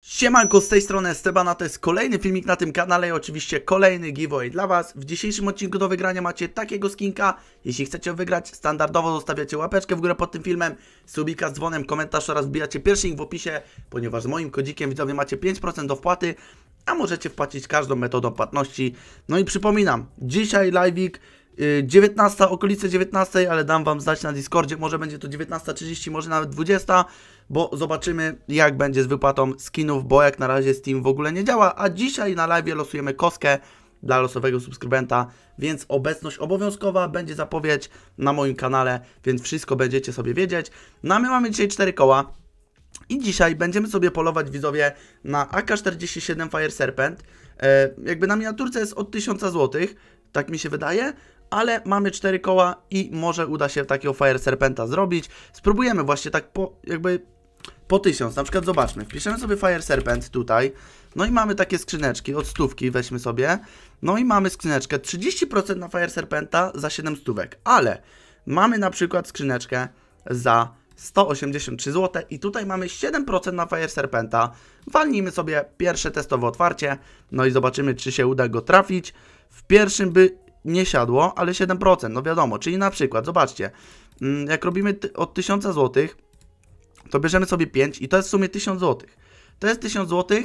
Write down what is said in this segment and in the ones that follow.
Siemanko, z tej strony Estebana, to jest kolejny filmik na tym kanale i oczywiście kolejny giveaway dla Was. W dzisiejszym odcinku do wygrania macie takiego skinka. Jeśli chcecie wygrać, standardowo zostawiacie łapeczkę w górę pod tym filmem, subika z dzwonem, komentarz oraz wbijacie pierwszy link w opisie, ponieważ z moim kodzikiem widzowie macie 5% do wpłaty, a możecie wpłacić każdą metodą płatności. No i przypominam, dzisiaj live'ik 19, y, okolice 19, ale dam Wam znać na Discordzie, może będzie to 19.30, może nawet 20, bo zobaczymy jak będzie z wypłatą skinów, bo jak na razie Steam w ogóle nie działa, a dzisiaj na live losujemy koskę dla losowego subskrybenta, więc obecność obowiązkowa, będzie zapowiedź na moim kanale, więc wszystko będziecie sobie wiedzieć. No a my mamy dzisiaj 4 koła, i dzisiaj będziemy sobie polować widzowie na AK-47 Fire Serpent. E, jakby na miniaturce jest od 1000 zł, tak mi się wydaje, ale mamy cztery koła i może uda się takiego Fire Serpenta zrobić. Spróbujemy właśnie tak po, jakby po tysiąc. Na przykład zobaczmy, wpiszemy sobie Fire Serpent tutaj, no i mamy takie skrzyneczki od stówki, weźmy sobie. No i mamy skrzyneczkę 30% na Fire Serpenta za 7 stówek, ale mamy na przykład skrzyneczkę za 183 zł i tutaj mamy 7% na Fire Serpenta. Walnijmy sobie pierwsze testowe otwarcie, no i zobaczymy czy się uda go trafić. W pierwszym by nie siadło, ale 7%, no wiadomo, czyli na przykład, zobaczcie, mm, jak robimy od 1000 zł, to bierzemy sobie 5 i to jest w sumie 1000 zł. To jest 1000 zł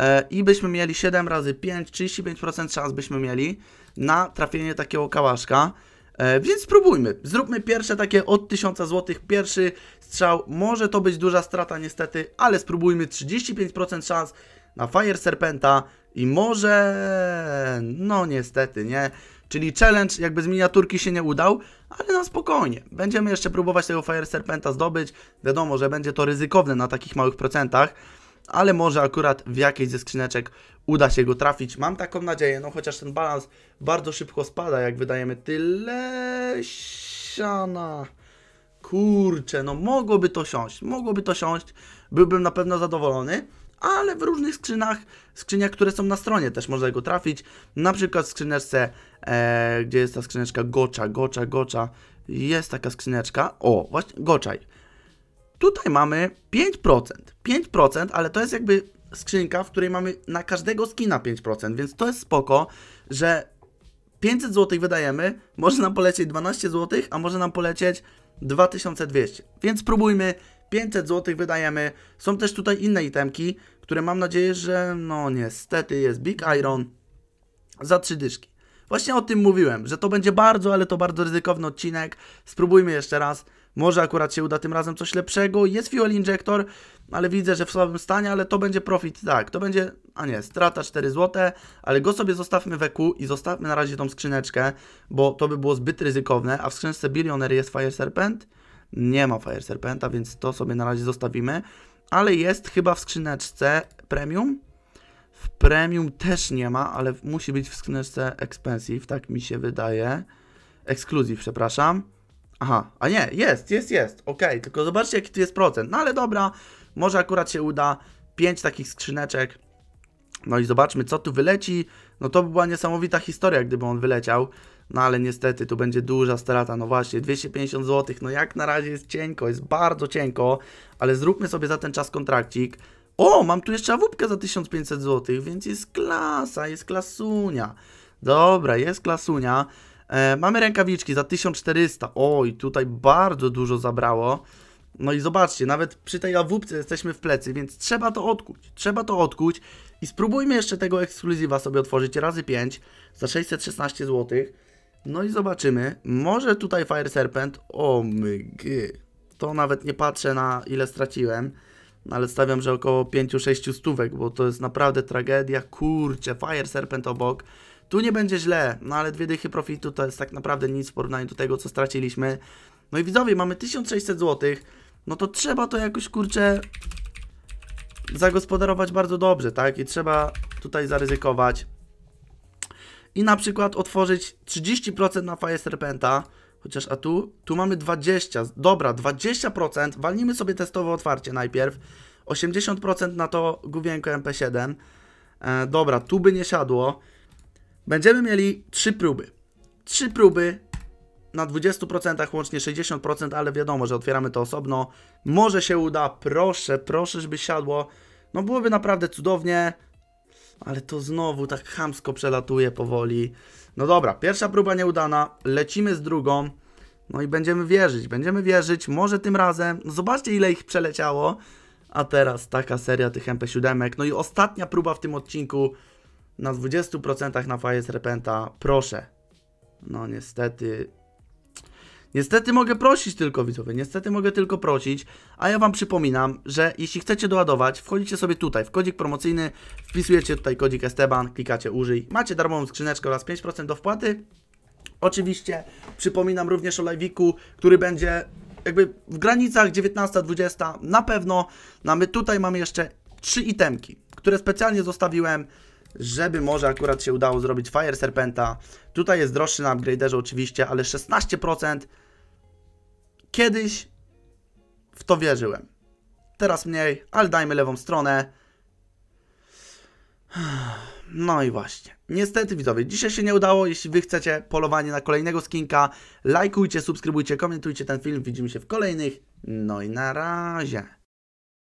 e, i byśmy mieli 7 razy 5, 35% szans byśmy mieli na trafienie takiego kałaszka. E, więc spróbujmy, zróbmy pierwsze takie od 1000 zł, pierwszy strzał, może to być duża strata niestety, ale spróbujmy, 35% szans na Fire Serpenta i może, no niestety nie, Czyli challenge jakby z miniaturki się nie udał, ale na spokojnie. Będziemy jeszcze próbować tego Fire Serpenta zdobyć. Wiadomo, że będzie to ryzykowne na takich małych procentach, ale może akurat w jakiejś ze skrzyneczek uda się go trafić. Mam taką nadzieję, no chociaż ten balans bardzo szybko spada, jak wydajemy tyle siana. Kurczę, no mogłoby to siąść, mogłoby to siąść, byłbym na pewno zadowolony, ale w różnych skrzynach, skrzyniach, które są na stronie też można go trafić. Na przykład w skrzyneczce, e, gdzie jest ta skrzyneczka Gocza, Gocza, Gocza. Jest taka skrzyneczka, o właśnie, Goczaj. Tutaj mamy 5%, 5%, ale to jest jakby skrzynka, w której mamy na każdego skina 5%, więc to jest spoko, że 500 zł wydajemy, może nam polecieć 12 zł, a może nam polecieć 2200. Więc spróbujmy 500 zł wydajemy. Są też tutaj inne itemki, które mam nadzieję, że no niestety jest Big Iron za 3 dyszki. Właśnie o tym mówiłem, że to będzie bardzo, ale to bardzo ryzykowny odcinek. Spróbujmy jeszcze raz. Może akurat się uda tym razem coś lepszego. Jest fuel injector, ale widzę, że w słabym stanie, ale to będzie profit, tak, to będzie, a nie, strata 4 zł, ale go sobie zostawmy we i zostawmy na razie tą skrzyneczkę, bo to by było zbyt ryzykowne, a w skrzynce Billionaire jest Fire Serpent, nie ma Fire Serpenta, więc to sobie na razie zostawimy. Ale jest chyba w skrzyneczce premium. W premium też nie ma, ale musi być w skrzyneczce expensive, tak mi się wydaje. Exclusive, przepraszam. Aha, a nie, jest, jest, jest, ok, tylko zobaczcie jaki tu jest procent, no ale dobra, może akurat się uda, 5 takich skrzyneczek, no i zobaczmy co tu wyleci, no to była niesamowita historia, gdyby on wyleciał. No ale niestety tu będzie duża strata, no właśnie 250 zł, no jak na razie jest cienko, jest bardzo cienko, ale zróbmy sobie za ten czas kontrakcik. O, mam tu jeszcze awupkę za 1500 zł, więc jest klasa, jest klasunia. Dobra, jest klasunia. E, mamy rękawiczki za 1400, oj tutaj bardzo dużo zabrało. No i zobaczcie, nawet przy tej awupce jesteśmy w plecy, więc trzeba to odkuć. Trzeba to odkuć i spróbujmy jeszcze tego ekskluzywa sobie otworzyć razy 5 za 616 zł. No i zobaczymy. Może tutaj Fire Serpent. O mygy. To nawet nie patrzę na ile straciłem. Ale stawiam, że około 5-6 stówek, bo to jest naprawdę tragedia. Kurczę, Fire Serpent obok. Tu nie będzie źle, no ale dwie dychy profitu to jest tak naprawdę nic w porównaniu do tego, co straciliśmy. No i widzowie, mamy 1600 złotych no to trzeba to jakoś, kurczę, zagospodarować bardzo dobrze, tak? I trzeba tutaj zaryzykować. I na przykład otworzyć 30% na Fire Serpenta, chociaż a tu, tu mamy 20, dobra, 20%, walnijmy sobie testowe otwarcie najpierw, 80% na to główienko MP7, e, dobra, tu by nie siadło, będziemy mieli 3 próby, 3 próby na 20% łącznie 60%, ale wiadomo, że otwieramy to osobno. Może się uda, proszę, proszę, żeby siadło. No byłoby naprawdę cudownie, ale to znowu tak chamsko przelatuje powoli. No dobra, pierwsza próba nieudana, lecimy z drugą. No i będziemy wierzyć, będziemy wierzyć, może tym razem. No zobaczcie ile ich przeleciało. A teraz taka seria tych MP7. No i ostatnia próba w tym odcinku na 20% na Fajes Repenta. Proszę. No niestety Niestety mogę prosić tylko, widzowie, niestety mogę tylko prosić, a ja wam przypominam, że jeśli chcecie doładować, wchodzicie sobie tutaj w kodzik promocyjny, wpisujecie tutaj kodzik Esteban, klikacie użyj, macie darmową skrzyneczkę oraz 5% do wpłaty. Oczywiście przypominam również o live'iku, który będzie jakby w granicach 19-20 na pewno. No, my tutaj mamy jeszcze trzy itemki, które specjalnie zostawiłem żeby może akurat się udało zrobić Fire Serpenta. Tutaj jest droższy na upgraderze oczywiście, ale 16% kiedyś w to wierzyłem. Teraz mniej, ale dajmy lewą stronę. No i właśnie. Niestety widzowie, dzisiaj się nie udało. Jeśli Wy chcecie polowanie na kolejnego skinka, lajkujcie, subskrybujcie, komentujcie ten film. Widzimy się w kolejnych. No i na razie.